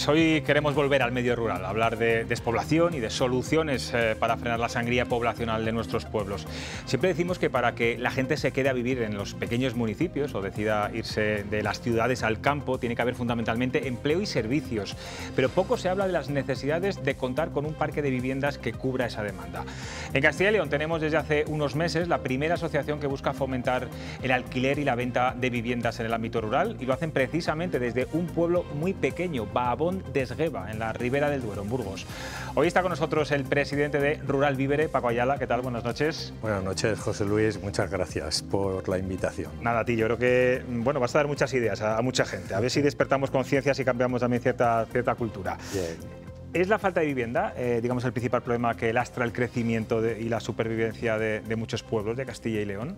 Pues hoy queremos volver al medio rural, hablar de despoblación y de soluciones eh, para frenar la sangría poblacional de nuestros pueblos. Siempre decimos que para que la gente se quede a vivir en los pequeños municipios o decida irse de las ciudades al campo, tiene que haber fundamentalmente empleo y servicios. Pero poco se habla de las necesidades de contar con un parque de viviendas que cubra esa demanda. En Castilla y León tenemos desde hace unos meses la primera asociación que busca fomentar el alquiler y la venta de viviendas en el ámbito rural y lo hacen precisamente desde un pueblo muy pequeño, Babón en la ribera del Duero, en Burgos. Hoy está con nosotros el presidente de Rural Vivere, Paco Ayala. ¿Qué tal? Buenas noches. Buenas noches, José Luis. Muchas gracias por la invitación. Nada, a ti. Yo creo que mm, bueno, vas a dar muchas ideas a, mucha gente. A ver si despertamos conciencias y cambiamos también cierta, cierta cultura. ¿Es la falta de vivienda, eh, digamos, el principal problema que lastra el crecimiento y la supervivencia de, de muchos pueblos de Castilla y León?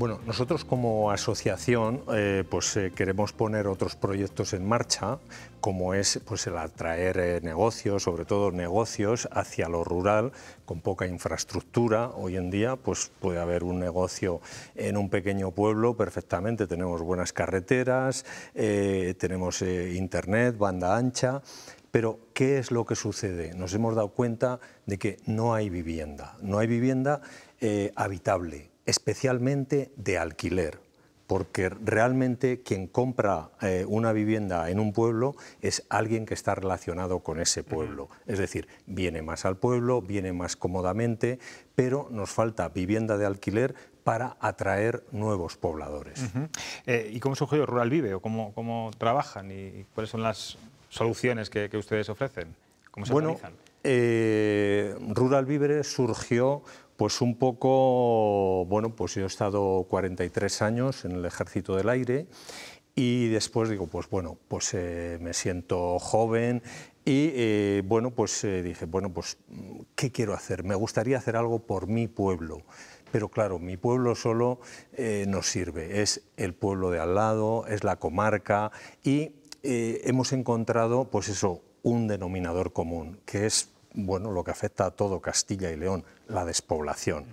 Bueno, nosotros como asociación eh, pues, eh, queremos poner otros proyectos en marcha, como es pues, el atraer eh, negocios, sobre todo negocios hacia lo rural, con poca infraestructura. Hoy en día pues, puede haber un negocio en un pequeño pueblo perfectamente. Tenemos buenas carreteras, tenemos internet, banda ancha, pero ¿qué es lo que sucede? Nos hemos dado cuenta de que no hay vivienda, no hay vivienda habitable especialmente de alquiler porque realmente quien compra eh, una vivienda en un pueblo es alguien que está relacionado con ese pueblo. Es decir, viene más al pueblo, viene más cómodamente, pero nos falta vivienda de alquiler para atraer nuevos pobladores. Eh, ¿Y cómo surgió Rural Vive o cómo, trabajan y cuáles son las soluciones que, ustedes ofrecen? ¿Cómo se bueno, eh, Rural Vive surgió pues un poco, bueno, pues yo he estado 43 años en el ejército del aire y después digo, pues bueno, pues eh, me siento joven y eh, bueno, pues eh, dije, bueno, pues ¿qué quiero hacer? Me gustaría hacer algo por mi pueblo. Pero claro, mi pueblo solo nos sirve, es el pueblo de al lado, es la comarca y hemos encontrado, pues eso, un denominador común, que es bueno, lo que afecta a todo Castilla y León, la despoblación.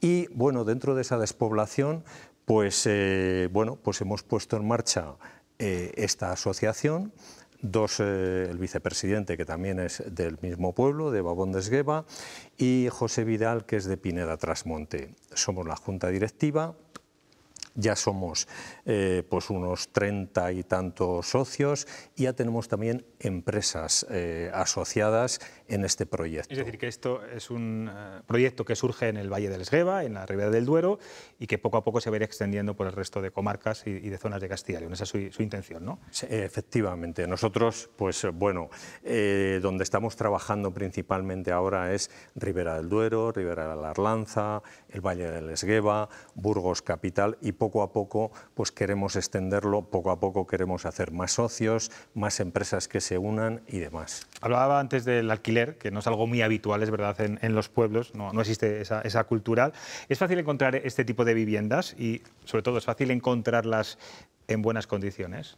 Y bueno, dentro de esa despoblación, pues, eh, bueno, pues hemos puesto en marcha eh, esta asociación, dos, eh, el vicepresidente que también es del mismo pueblo, de Babón de Esgueva, y José Vidal, que es de Pineda Trasmonte. Somos la junta directiva, ya somos pues unos treinta y tantos socios y ya tenemos también empresas asociadas en este proyecto. Es decir, que esto es un eh, proyecto que surge en el Valle del Esgueva, en la Ribera del Duero, y que poco a poco se va a ir extendiendo por el resto de comarcas y, de zonas de Castilla y León. Esa es su, intención, ¿no? efectivamente. Nosotros, pues eh, bueno, eh, donde estamos trabajando principalmente ahora es Ribera del Duero, Ribera de la Arlanza, el Valle del Esgueva, Burgos Capital, y poco a poco pues queremos extenderlo, poco a poco queremos hacer más socios, más empresas que se unan y demás. Hablaba antes del alquiler que no es algo muy habitual, es verdad, en, los pueblos, no, existe esa, esa, cultura. Es fácil encontrar este tipo de viviendas y, sobre todo, es fácil encontrarlas en buenas condiciones.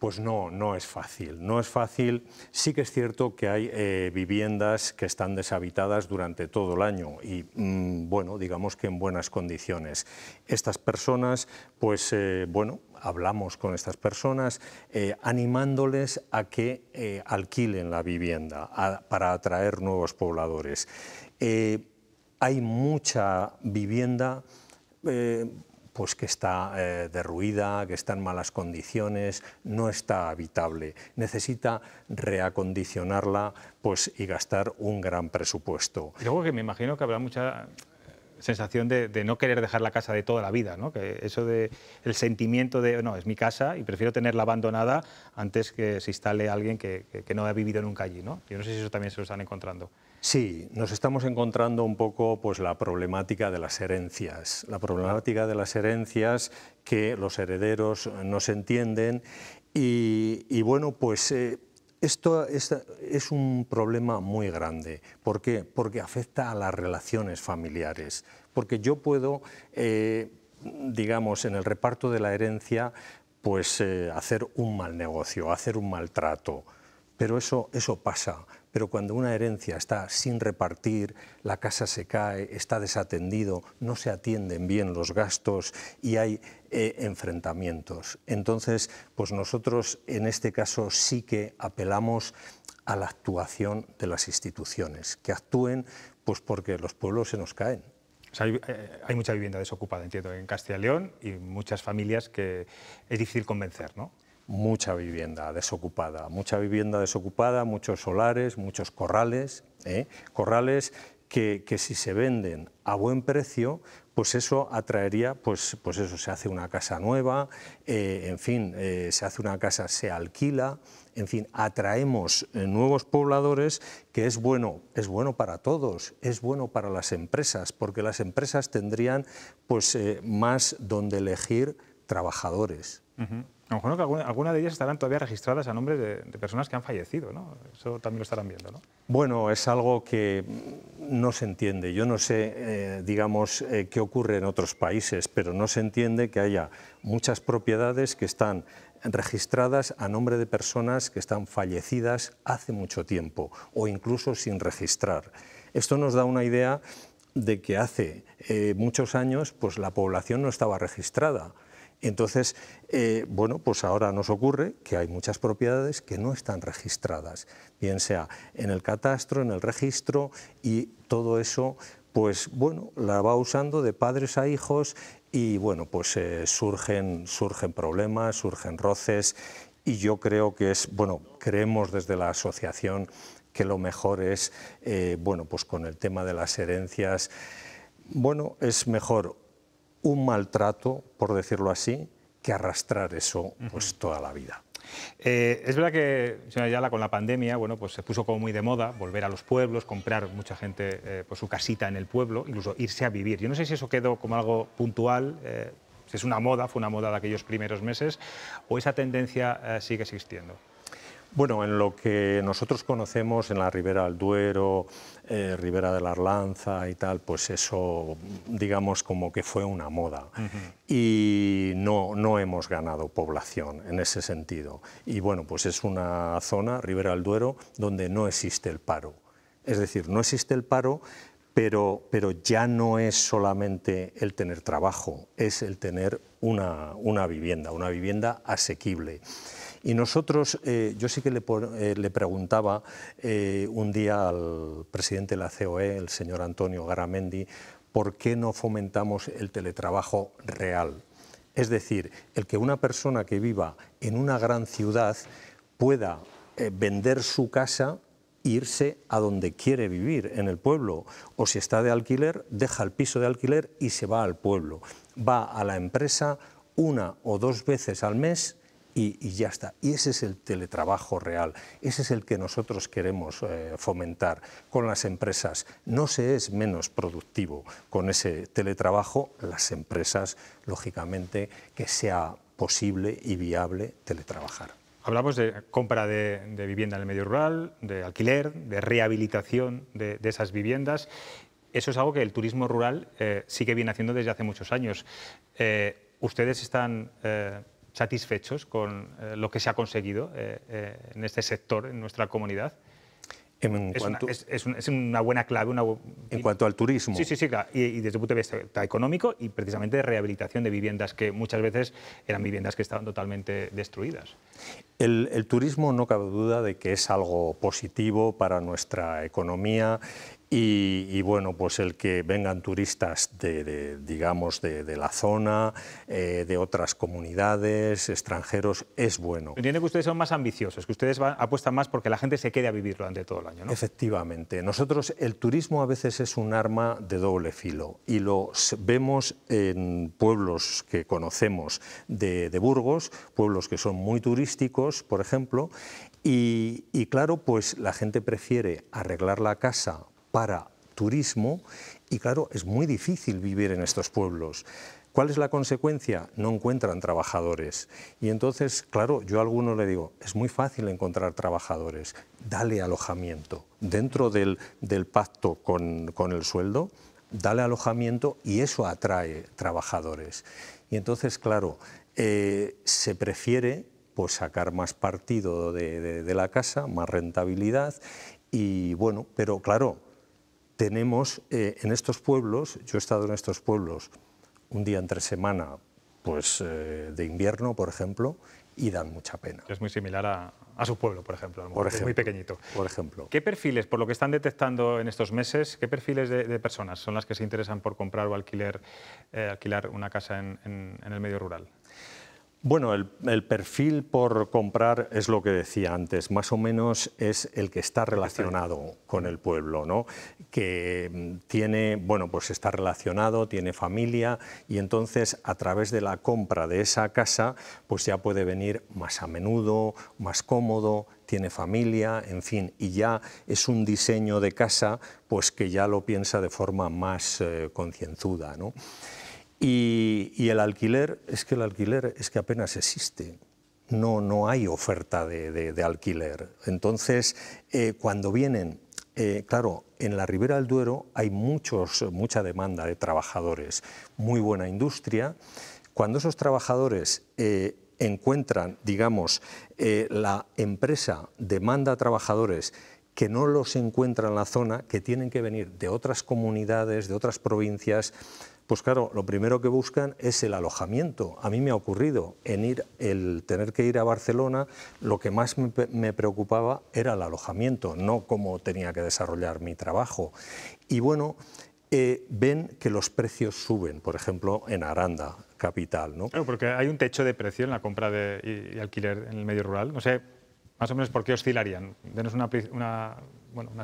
Pues no, no es fácil. No es fácil. Sí que es cierto que hay eh, viviendas que están deshabitadas durante todo el año y, mm, bueno, digamos que en buenas condiciones. Estas personas, pues, eh, bueno, hablamos con estas personas eh, animándoles a que alquilen la vivienda para atraer nuevos pobladores. hay mucha vivienda pues que está eh, derruida, que está en malas condiciones, no está habitable. Necesita reacondicionarla pues, y gastar un gran presupuesto. Y luego que me imagino que habrá mucha sensación de, no querer dejar la casa de toda la vida, ¿no? Que eso de el sentimiento de no es mi casa y prefiero tenerla abandonada antes que se instale alguien que, que, no ha vivido nunca allí, ¿no? Yo no sé si eso también se lo están encontrando. Sí, nos estamos encontrando un poco pues, la problemática de las herencias, la problemática de las herencias que los herederos no se entienden y, bueno, pues eh, esto es, un problema muy grande. ¿Por qué? Porque afecta a las relaciones familiares. Porque yo puedo, eh, digamos, en el reparto de la herencia, pues eh, hacer un mal negocio, hacer un maltrato. Pero eso, eso pasa pero cuando una herencia está sin repartir, la casa se cae, está desatendido, no se atienden bien los gastos y hay eh, enfrentamientos. Entonces, pues nosotros en este caso sí que apelamos a la actuación de las instituciones, que actúen pues porque los pueblos se nos caen. Eh, hay, mucha vivienda desocupada, entiendo, en Castilla y León y muchas familias que es difícil convencer, ¿no? mucha vivienda desocupada, mucha vivienda desocupada, muchos solares, muchos corrales, ¿eh? corrales que, si se venden a buen precio, pues eso atraería, pues, pues eso, se hace una casa nueva, eh, en fin, eh, se hace una casa, se alquila, en fin, atraemos nuevos pobladores que es bueno, es bueno para todos, es bueno para las empresas, porque las empresas tendrían pues más donde elegir trabajadores. A lo mejor alguna, de ellas estarán todavía registradas a nombre de, personas que han fallecido, ¿no? Eso también lo estarán viendo, Bueno, es algo que no se entiende. Yo no sé, eh, digamos, eh, qué ocurre en otros países, pero no se entiende que haya muchas propiedades que están registradas a nombre de personas que están fallecidas hace mucho tiempo o incluso sin registrar. Esto nos da una idea de que hace eh, muchos años pues, la población no estaba registrada entonces, eh, bueno, pues ahora nos ocurre que hay muchas propiedades que no están registradas, bien sea en el catastro, en el registro y todo eso, pues bueno, la va usando de padres a hijos y bueno, pues eh, surgen, surgen problemas, surgen roces y yo creo que es, bueno, creemos desde la asociación que lo mejor es, eh, bueno, pues con el tema de las herencias, bueno, es mejor un maltrato, por decirlo así, que arrastrar eso pues, toda la vida. Eh, es verdad que, señora Ayala, con la pandemia, bueno, pues se puso como muy de moda volver a los pueblos, comprar mucha gente eh, pues, su casita en el pueblo, incluso irse a vivir. Yo no sé si eso quedó como algo puntual, eh, si es una moda, fue una moda de aquellos primeros meses, o esa tendencia sigue existiendo. Bueno, en lo que nosotros conocemos en la Ribera del Duero, eh, Ribera de la Arlanza y tal, pues eso, digamos, como que fue una moda. Y no, hemos ganado población en ese sentido. Y bueno, pues es una zona, Ribera del Duero, donde no existe el paro. Es decir, no existe el paro, pero, ya no es solamente el tener trabajo, es el tener una vivienda, una vivienda asequible. Y nosotros, eh, yo sí que le, eh, preguntaba eh, un día al presidente de la COE, el señor Antonio Garamendi, por qué no fomentamos el teletrabajo real. Es decir, el que una persona que viva en una gran ciudad pueda vender su casa irse a donde quiere vivir, en el pueblo. O si está de alquiler, deja el piso de alquiler y se va al pueblo. Va a la empresa una o dos veces al mes y, ya está. Y ese es el teletrabajo real, ese es el que nosotros queremos eh, fomentar con las empresas. No se es menos productivo con ese teletrabajo, las empresas, lógicamente, que sea posible y viable teletrabajar. Hablamos de compra de, vivienda en el medio rural, de alquiler, de rehabilitación de, esas viviendas eso es algo que el turismo rural eh, sigue sí viene haciendo desde hace muchos años. Eh, ¿Ustedes están satisfechos con eh, lo que se ha conseguido eh, eh, en este sector, en nuestra comunidad. es, una, buena clave. en cuanto al turismo. Sí, sí, sí, y, desde el punto de vista económico y precisamente de rehabilitación de viviendas que muchas veces eran viviendas que estaban totalmente destruidas. el turismo no cabe duda de que es algo positivo para nuestra economía y, bueno, pues el que vengan turistas de, digamos, de, la zona, eh, de otras comunidades, extranjeros, es bueno. Entiende que ustedes son más ambiciosos, que ustedes apuestan más porque la gente se quede a vivir durante todo el año, ¿no? Efectivamente. Nosotros, el turismo a veces es un arma de doble filo y lo vemos en pueblos que conocemos de, Burgos, pueblos que son muy turísticos, por ejemplo, y claro, pues la gente prefiere arreglar la casa para turismo y claro, es muy difícil vivir en estos pueblos. ¿Cuál es la consecuencia? No encuentran trabajadores. Y entonces, claro, yo a alguno le digo, es muy fácil encontrar trabajadores, dale alojamiento. Dentro del, pacto con, el sueldo, dale alojamiento y eso atrae trabajadores. Y entonces, claro, eh, se prefiere pues, sacar más partido de la casa, más rentabilidad, y bueno, pero claro, tenemos eh, en estos pueblos, yo he estado en estos pueblos un día entre semana, pues eh, de invierno, por ejemplo, y dan mucha pena. Es muy similar a, su pueblo, por ejemplo, muy pequeñito. Por ejemplo. ¿Qué perfiles, por lo que están detectando en estos meses, qué perfiles de, personas son las que se interesan por comprar o alquiler, eh, alquilar una casa en el medio rural? Bueno, el, perfil por comprar es lo que decía antes, más o menos es el que está relacionado con el pueblo, ¿no? que mm, tiene, bueno, pues está relacionado, tiene familia y entonces a través de la compra de esa casa pues ya puede venir más a menudo, más cómodo, tiene familia, en fin, y ya es un diseño de casa pues que ya lo piensa de forma más eh, concienzuda. ¿no? Y, el alquiler, es que el alquiler es que apenas existe. No, no hay oferta de, alquiler. Entonces, eh, cuando vienen, eh, claro, en la Ribera del Duero hay muchos, mucha demanda de trabajadores, muy buena industria. Cuando esos trabajadores eh, encuentran, digamos, la empresa demanda a trabajadores que no los encuentra en la zona, que tienen que venir de otras comunidades, de otras provincias, pues claro, lo primero que buscan es el alojamiento. A mí me ha ocurrido en ir, el tener que ir a Barcelona, lo que más me, preocupaba era el alojamiento, no cómo tenía que desarrollar mi trabajo. Y bueno, eh, ven que los precios suben, por ejemplo, en Aranda, capital. ¿no? Claro, porque hay un techo de precio en la compra de, y, alquiler en el medio rural. No sé, más o menos, ¿por qué oscilarían? Denos una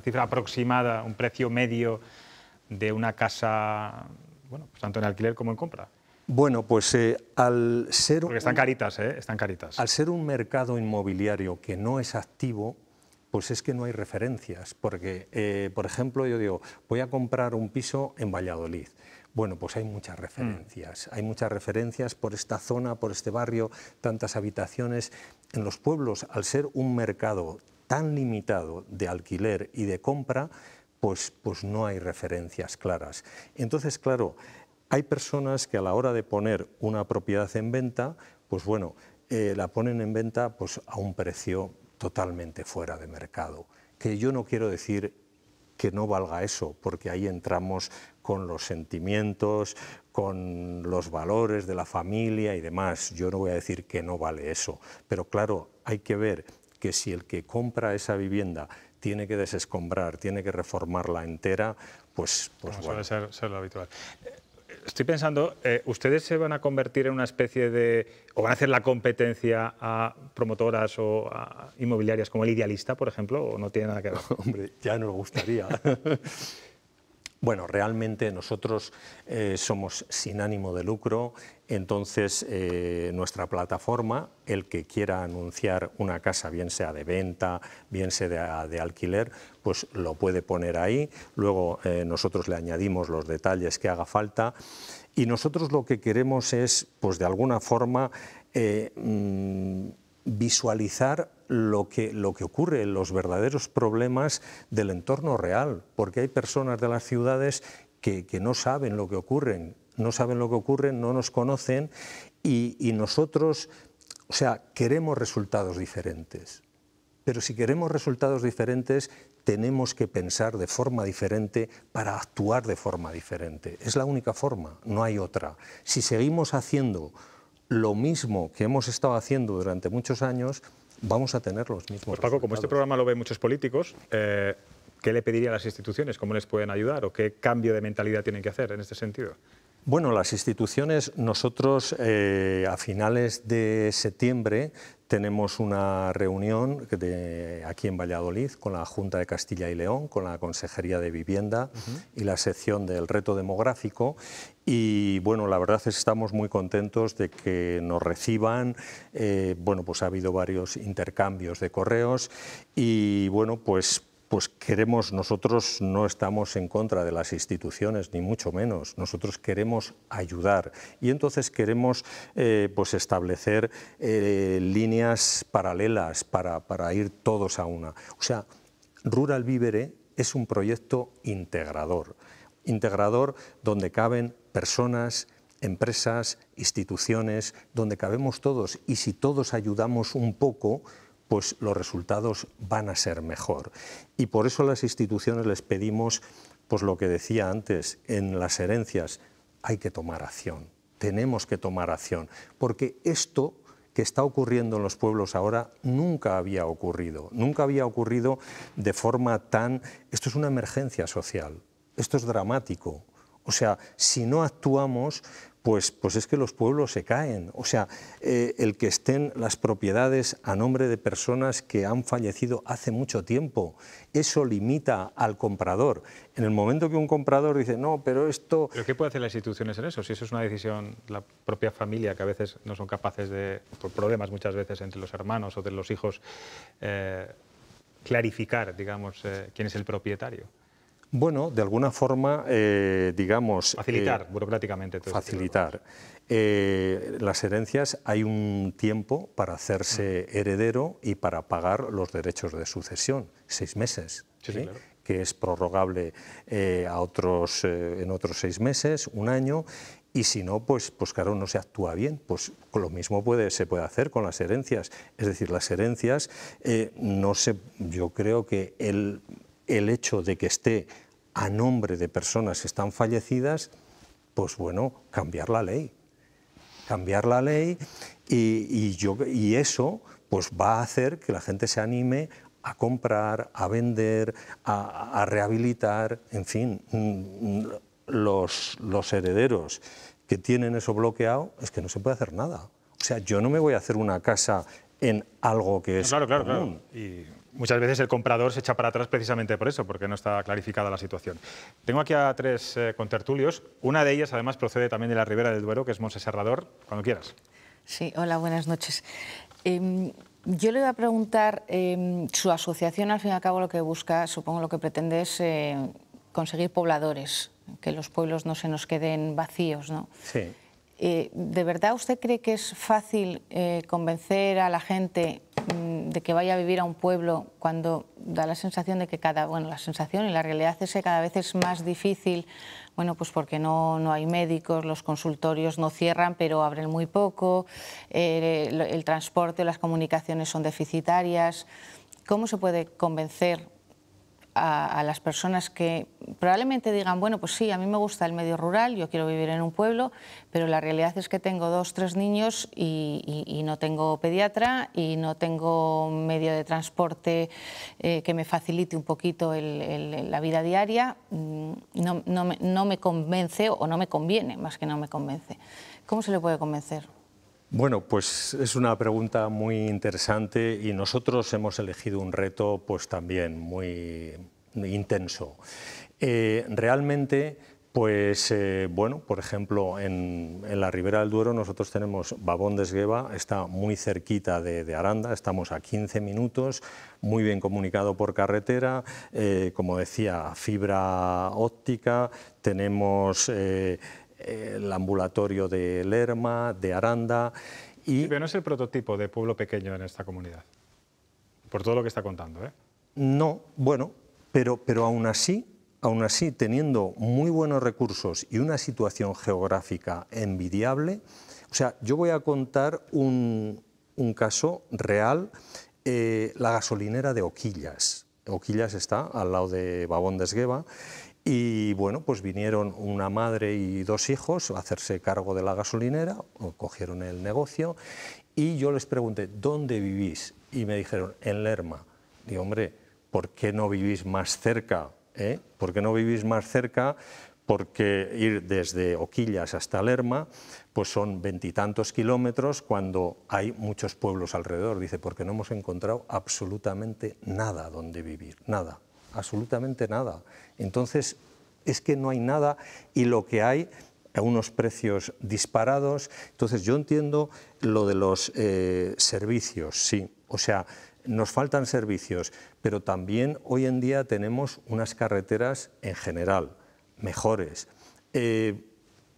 cifra aproximada, un precio medio de una casa bueno, pues tanto en alquiler como en compra? Bueno, pues eh, al ser... Porque están caritas, ¿eh? Están caritas. Al ser un mercado inmobiliario que no es activo, pues es que no hay referencias. Porque, eh, por ejemplo, yo digo, voy a comprar un piso en Valladolid. Bueno, pues hay muchas referencias. Mm. Hay muchas referencias por esta zona, por este barrio, tantas habitaciones. En los pueblos, al ser un mercado tan limitado de alquiler y de compra, pues, pues, no hay referencias claras. Entonces, claro, hay personas que a la hora de poner una propiedad en venta, pues bueno, eh, la ponen en venta pues, a un precio totalmente fuera de mercado. Que yo no quiero decir que no valga eso, porque ahí entramos con los sentimientos, con los valores de la familia y demás. Yo no voy a decir que no vale eso, pero claro, hay que ver que si el que compra esa vivienda tiene que desescombrar, tiene que reformarla entera, pues, pues suele ser, lo habitual. Eh, estoy pensando, eh, ¿ustedes se van a convertir en una especie de, o van a hacer la competencia a promotoras o a inmobiliarias como el Idealista, por ejemplo, o no tiene nada que ver? Hombre, ya no nos gustaría. Bueno, realmente nosotros eh, somos sin ánimo de lucro, entonces eh, nuestra plataforma, el que quiera anunciar una casa, bien sea de venta, bien sea de, alquiler, pues lo puede poner ahí, luego eh, nosotros le añadimos los detalles que haga falta y nosotros lo que queremos es, pues de alguna forma, mm, visualizar lo que, lo que ocurre, los verdaderos problemas del entorno real, porque hay personas de las ciudades que, no saben lo que ocurre no saben lo que ocurre, no nos conocen y, y nosotros, o sea, queremos resultados diferentes. Pero si queremos resultados diferentes, tenemos que pensar de forma diferente para actuar de forma diferente. Es la única forma, no hay otra. Si seguimos haciendo lo mismo que hemos estado haciendo durante muchos años, vamos a tener los mismos. Pues Paco, como este programa lo ven muchos políticos, eh, ¿qué le pediría a las instituciones? ¿Cómo les pueden ayudar? ¿O qué cambio de mentalidad tienen que hacer en este sentido? Bueno, las instituciones, nosotros eh, a finales de septiembre tenemos una reunión aquí en Valladolid con la Junta de Castilla y León, con la Consejería de Vivienda y la sección del reto demográfico y bueno, la verdad es que estamos muy contentos de que nos reciban. Eh, bueno, pues ha habido varios intercambios de correos y bueno, pues pues queremos, nosotros no estamos en contra de las instituciones, ni mucho menos, nosotros queremos ayudar y entonces queremos eh, pues establecer eh, líneas paralelas para, para ir todos a una. O sea, Rural Vivere es un proyecto integrador, integrador donde caben personas, empresas, instituciones, donde cabemos todos y si todos ayudamos un poco, pues los resultados van a ser mejor. Y por eso a las instituciones les pedimos, pues lo que decía antes, en las herencias, hay que tomar acción, tenemos que tomar acción, porque esto que está ocurriendo en los pueblos ahora nunca había ocurrido, nunca había ocurrido de forma tan... Esto es una emergencia social, esto es dramático, o sea, si no actuamos, pues, pues, es que los pueblos se caen. O sea, eh, el que estén las propiedades a nombre de personas que han fallecido hace mucho tiempo, eso limita al comprador. En el momento que un comprador dice, no, pero esto... ¿Pero qué puede hacer las instituciones en eso? Si eso es una decisión, la propia familia, que a veces no son capaces de, por problemas muchas veces entre los hermanos o de los hijos, eh, clarificar, digamos, eh, quién es el propietario. Bueno, de alguna forma, eh, digamos... Eh, facilitar, burocráticamente. Todo este facilitar. Eh, las herencias hay un tiempo para hacerse mm. heredero y para pagar los derechos de sucesión, seis meses, que es prorrogable a otros, en otros seis meses, un año, y si no, pues, pues claro, no se actúa bien. Pues lo mismo puede, se puede hacer con las herencias. Es decir, las herencias no se... Yo creo que el, el hecho de que esté a nombre de personas que están fallecidas, pues bueno, cambiar la ley. Cambiar la ley y, y, yo, y eso pues va a hacer que la gente se anime a comprar, a vender, a, rehabilitar, en fin, mm, los, los herederos que tienen eso bloqueado, es que no se puede hacer nada. O sea, yo no me voy a hacer una casa en algo que es muchas veces el comprador se echa para atrás precisamente por eso, porque no está clarificada la situación. Tengo aquí a tres eh, contertulios. Una de ellas, además, procede también de la Ribera del Duero, que es Monse Serrador. Cuando quieras. Sí, hola, buenas noches. Em, yo le iba a preguntar, em, su asociación, al fin y al cabo, lo que busca, supongo lo que pretende es eh, conseguir pobladores, que los pueblos no se nos queden vacíos, ¿no? Sí. Eh, ¿De verdad usted cree que es fácil convencer a la gente Mm, de que vaya a vivir a un pueblo cuando da la sensación de que cada, bueno, la sensación y la realidad es que cada vez es más difícil, bueno, pues porque no, hay médicos, los consultorios no cierran, pero abren muy poco, el, eh, el transporte, las comunicaciones son deficitarias. ¿Cómo se puede convencer a, las personas que probablemente digan, bueno, pues sí, a mí me gusta el medio rural, yo quiero vivir en un pueblo, pero la realidad es que tengo dos, tres niños y, no tengo pediatra y no tengo medio de transporte eh, que me facilite un poquito la vida diaria, mm, no, me, no me convence o no me conviene, más que no me convence. ¿Cómo se le puede convencer? Bueno, pues es una pregunta muy interesante y nosotros hemos elegido un reto pues también muy, intenso. Eh, realmente, pues eh, bueno, por ejemplo, en, la Ribera del Duero nosotros tenemos Babón de Esgueva, está muy cerquita de, Aranda, estamos a 15 minutos, muy bien comunicado por carretera, eh, como decía, fibra óptica, tenemos el ambulatorio de Lerma, de Aranda. Y... no es el prototipo de pueblo pequeño en esta comunidad, por todo lo que está contando. ¿eh? No, bueno, pero, pero aún así, aún así, teniendo muy buenos recursos y una situación geográfica envidiable, o sea, yo voy a contar un, un caso real, eh, la gasolinera de Oquillas. Oquillas está al lado de Babón de Esgueva y bueno, pues vinieron una madre y dos hijos a hacerse cargo de la gasolinera, cogieron el negocio y yo les pregunté, ¿dónde vivís? Y me dijeron, en Lerma. Y, hombre, ¿por qué no vivís más cerca? Eh? ¿Por qué no vivís más cerca? porque ir desde Oquillas hasta Lerma pues son veintitantos kilómetros cuando hay muchos pueblos alrededor. Dice, porque no hemos encontrado absolutamente nada donde vivir, nada absolutamente nada. Entonces, es que no hay nada y lo que hay a unos precios disparados. Entonces, yo entiendo lo de los eh, servicios, sí. O sea, nos faltan servicios, pero también hoy en día tenemos unas carreteras en general mejores. Eh,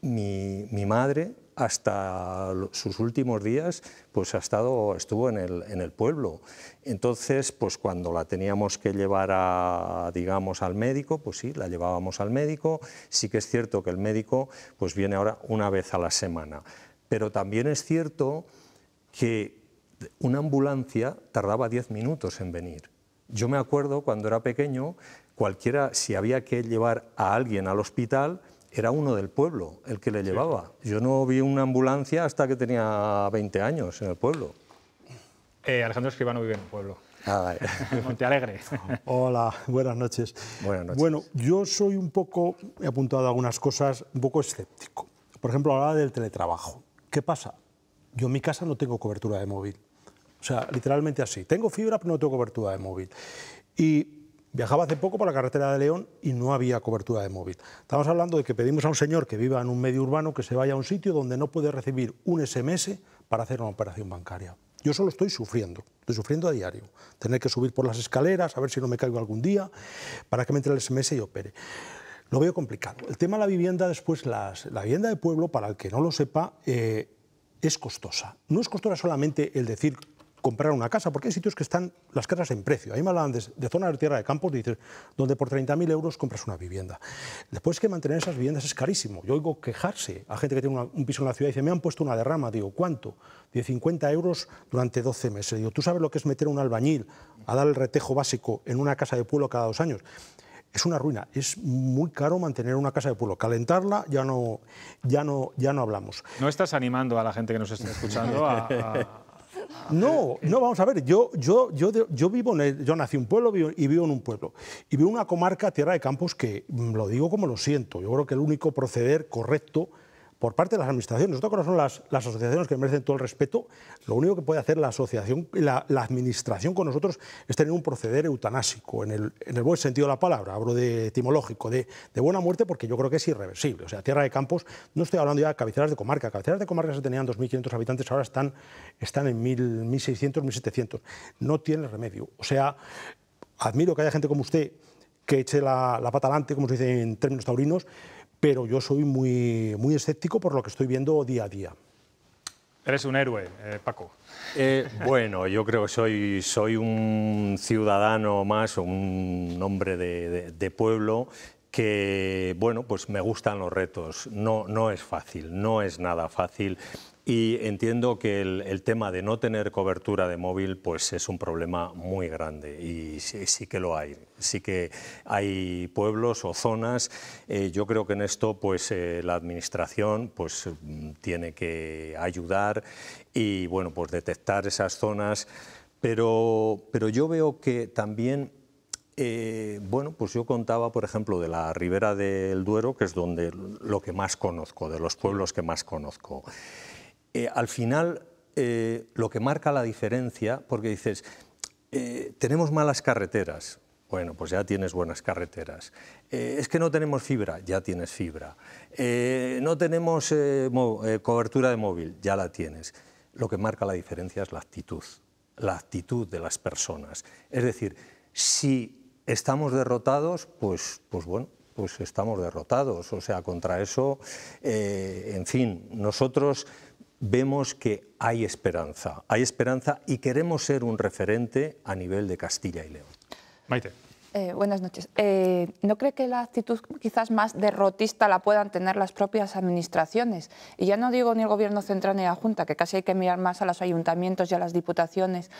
mi madre hasta sus últimos días, pues ha estado, estuvo en el, pueblo. Entonces, pues cuando la teníamos que llevar a, digamos, al médico, pues sí, la llevábamos al médico. Sí que es cierto que el médico, pues viene ahora una vez a la semana. Pero también es cierto que una ambulancia tardaba 10 minutos en venir. Yo me acuerdo cuando era pequeño, cualquiera, si había que llevar a alguien al hospital, era uno del pueblo el que le llevaba. Yo no vi una ambulancia hasta que tenía 20 años en el pueblo. Eh, Alejandro Escribano vive en el pueblo. Ah, vale. Hola, buenas noches. Buenas noches. Bueno, yo soy un poco, he apuntado algunas cosas, un poco escéptico. Por ejemplo, hablaba del teletrabajo. ¿Qué pasa? Yo en mi casa no tengo cobertura de móvil. O sea, literalmente así. Tengo fibra, pero no tengo cobertura de móvil. Y Viajaba hace poco por la carretera de León y no había cobertura de móvil. Estamos hablando de que pedimos a un señor que viva en un medio urbano que se vaya a un sitio donde no puede recibir un SMS para hacer una operación bancaria. Yo solo estoy sufriendo, estoy sufriendo a diario. Tener que subir por las escaleras, a ver si no me caigo algún día, para que me entre el SMS y opere. Lo veo complicado. El tema de la vivienda, después, la vivienda de pueblo, para el que no lo sepa, eh, es costosa. No es costosa solamente el decir comprar una casa, porque hay sitios que están las casas en precio. Ahí me hablan de, zonas de tierra de campos, donde por 30.000 euros compras una vivienda. Después que mantener esas viviendas es carísimo. Yo oigo quejarse a gente que tiene un piso en la ciudad y dice, me han puesto una derrama. Digo, ¿cuánto? De 50 euros durante 12 meses. Digo, ¿tú sabes lo que es meter un albañil a dar el retejo básico en una casa de pueblo cada dos años? es una ruina. Es muy caro mantener una casa de pueblo. Calentarla ya no, ya no, ya no hablamos. No estás animando a la gente que nos está escuchando a Ah, no, eh. no, vamos a ver, yo, yo, yo, yo vivo en yo nací en un pueblo y vivo en un pueblo. Y vivo en una comarca, Tierra de Campos, que mm, lo digo como lo siento. Yo creo que el único proceder correcto por parte de las administraciones. Nosotros no son las, asociaciones que merecen todo el respeto, lo único que puede hacer la asociación, administración con nosotros es tener un proceder eutanásico, en el, buen sentido de la palabra, hablo de etimológico, de, buena muerte, porque yo creo que es irreversible. O sea, Tierra de Campos, no estoy hablando ya de cabeceras de comarca, cabeceras de comarca se tenían 2.500 habitantes, ahora están, están en 1.600, 1.700. No tiene remedio. O sea, admiro que haya gente como usted que eche la, la pata adelante, como se dice en términos taurinos, pero yo soy muy, muy escéptico por lo que estoy viendo día a día. Eres un héroe, eh, Paco. Eh, bueno, yo creo que soy, soy un ciudadano más, un hombre de, pueblo que bueno, pues me gustan los retos. No, no es fácil, no es nada fácil. Y entiendo que el, tema de no tener cobertura de móvil pues es un problema muy grande y sí, que lo hay. Sí que hay pueblos o zonas. Eh, yo creo que en esto pues eh, la administración pues tiene que ayudar y bueno pues detectar esas zonas. Pero, yo veo que también eh, bueno, pues yo contaba, por ejemplo, de la ribera del Duero, que es donde lo que más conozco, de los pueblos que más conozco. Eh, al final eh, lo que marca la diferencia, porque dices, eh, tenemos malas carreteras, bueno, pues ya tienes buenas carreteras. es que no tenemos fibra, ya tienes fibra. no tenemos cobertura de móvil, ya la tienes. Lo que marca la diferencia es la actitud, la actitud de las personas. Es decir, si estamos derrotados, pues, pues bueno, pues estamos derrotados. O sea, contra eso, en fin, nosotros vemos que hay esperanza, hay esperanza y queremos ser un referente a nivel de Castilla y León. Maite. Eh, buenas noches. Eh, ¿No cree que la actitud quizás más derrotista la puedan tener las propias administraciones? Y ya no digo ni el Gobierno central ni la Junta, que casi hay que mirar más a los ayuntamientos y a las diputaciones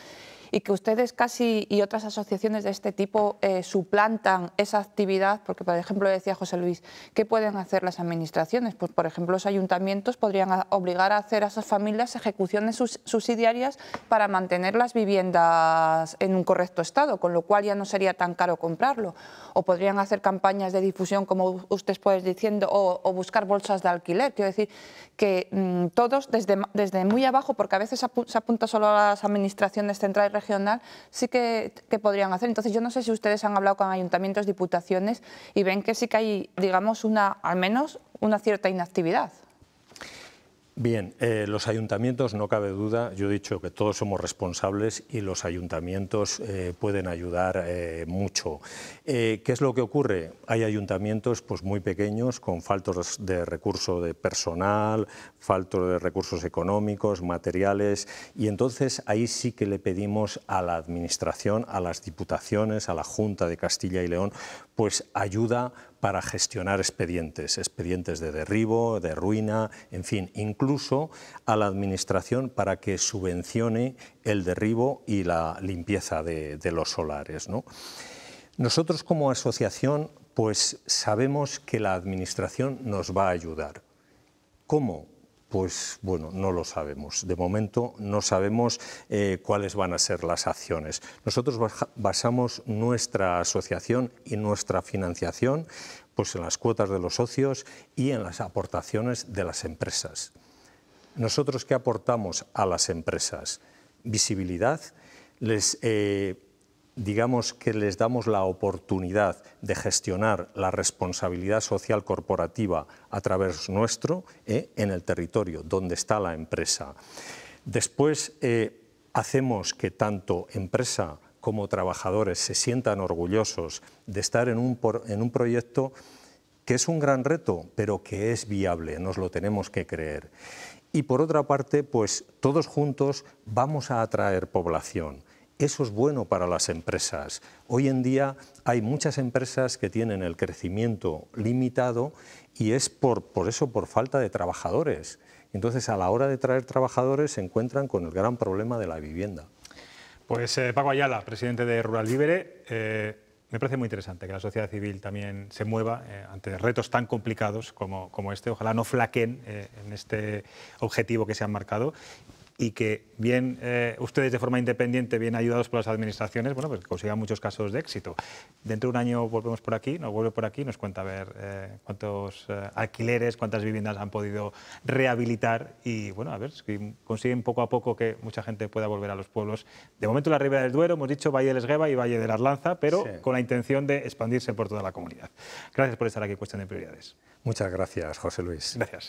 y que ustedes casi y otras asociaciones de este tipo eh, suplantan esa actividad, porque por ejemplo decía José Luis, ¿qué pueden hacer las administraciones? Pues por ejemplo los ayuntamientos podrían obligar a hacer a esas familias ejecuciones subsidiarias para mantener las viviendas en un correcto estado, con lo cual ya no sería tan caro comprarlo. O podrían hacer campañas de difusión, como ustedes puedes diciendo, o, buscar bolsas de alquiler. Quiero decir que mm, todos desde, desde muy abajo, porque a veces se apunta solo a las administraciones centrales regional sí que, podrían hacer. Entonces yo no sé si ustedes han hablado con ayuntamientos, diputaciones y ven que sí que hay, digamos, una, al menos una cierta inactividad. Bien, eh, los ayuntamientos, no cabe duda, yo he dicho que todos somos responsables y los ayuntamientos eh, pueden ayudar eh, mucho. ¿Qué es lo que ocurre? Hay ayuntamientos pues, muy pequeños con faltos de recursos de personal, faltos de recursos económicos, materiales, y entonces ahí sí que le pedimos a la Administración, a las diputaciones, a la Junta de Castilla y León, pues ayuda para gestionar expedientes, expedientes de derribo, de ruina, en fin, incluso a la Administración para que subvencione el derribo y la limpieza de, los solares. Nosotros como asociación pues sabemos que la Administración nos va a ayudar. ¿Cómo? Pues bueno, no lo sabemos. De momento no sabemos eh, cuáles van a ser las acciones. Nosotros basamos nuestra asociación y nuestra financiación pues, en las cuotas de los socios y en las aportaciones de las empresas. ¿Nosotros qué aportamos a las empresas? Visibilidad, les eh, digamos que les damos la oportunidad de gestionar la responsabilidad social corporativa a través nuestro ¿eh? en el territorio donde está la empresa. Después eh, hacemos que tanto empresa como trabajadores se sientan orgullosos de estar en un, en un proyecto que es un gran reto, pero que es viable, nos lo tenemos que creer. Y por otra parte, pues todos juntos vamos a atraer población. Eso es bueno para las empresas. Hoy en día hay muchas empresas que tienen el crecimiento limitado y es por, eso, por falta de trabajadores. Entonces, a la hora de traer trabajadores se encuentran con el gran problema de la vivienda. Pues eh, Paco Ayala, presidente de Rural Libre. Eh, me parece muy interesante que la sociedad civil también se mueva eh, ante retos tan complicados como, como este. Ojalá no flaquen en este objetivo que se han marcado y que bien eh, ustedes de forma independiente, bien ayudados por las administraciones, bueno, pues consigan muchos casos de éxito. Dentro de un año volvemos por aquí, nos vuelve por aquí, nos cuenta a ver eh, cuántos eh, alquileres, cuántas viviendas han podido rehabilitar y bueno, a ver si consiguen poco a poco que mucha gente pueda volver a los pueblos. De momento la Ribera del Duero, hemos dicho Valle del Esgueva y Valle de la Arlanza, pero con la intención de expandirse por toda la comunidad. Gracias por estar aquí, Cuestión de Prioridades. Muchas gracias, José Luis. Gracias.